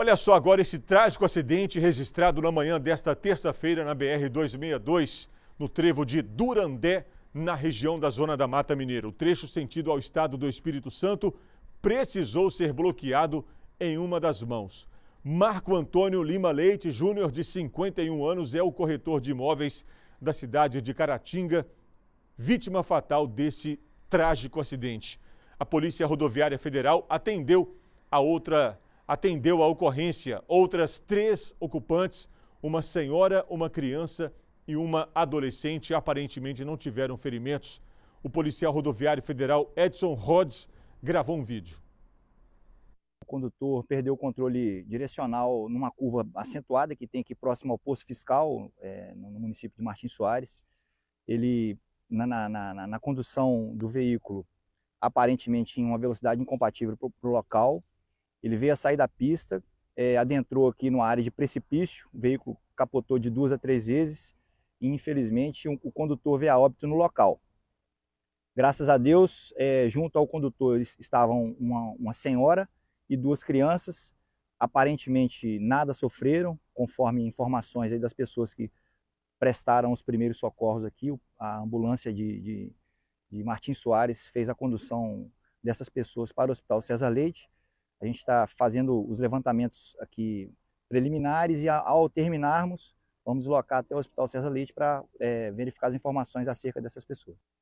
Olha só agora esse trágico acidente registrado na manhã desta terça-feira na BR-262, no trevo de Durandé, na região da Zona da Mata Mineira. O trecho sentido ao estado do Espírito Santo precisou ser bloqueado em uma das mãos. Marco Antônio Lima Leite Júnior, de 51 anos, é o corretor de imóveis da cidade de Caratinga, vítima fatal desse trágico acidente. A Polícia Rodoviária Federal atendeu a outra atendeu à ocorrência. Outras três ocupantes, uma senhora, uma criança e uma adolescente, aparentemente não tiveram ferimentos. O policial rodoviário federal Edson Rhodes gravou um vídeo. O condutor perdeu o controle direcional numa curva acentuada que tem aqui próximo ao posto fiscal, é, no município de Martins Soares. Ele, na, na, na, na condução do veículo, aparentemente em uma velocidade incompatível para o local, ele veio a sair da pista, é, adentrou aqui numa área de precipício, o veículo capotou de duas a três vezes e infelizmente um, o condutor veio a óbito no local. Graças a Deus, é, junto ao condutor estavam uma, uma senhora e duas crianças, aparentemente nada sofreram, conforme informações das pessoas que prestaram os primeiros socorros aqui. A ambulância de, de, de Martim Soares fez a condução dessas pessoas para o Hospital César Leite a gente está fazendo os levantamentos aqui preliminares e ao terminarmos, vamos locar até o Hospital César Leite para é, eh, verificar as informações acerca dessas pessoas.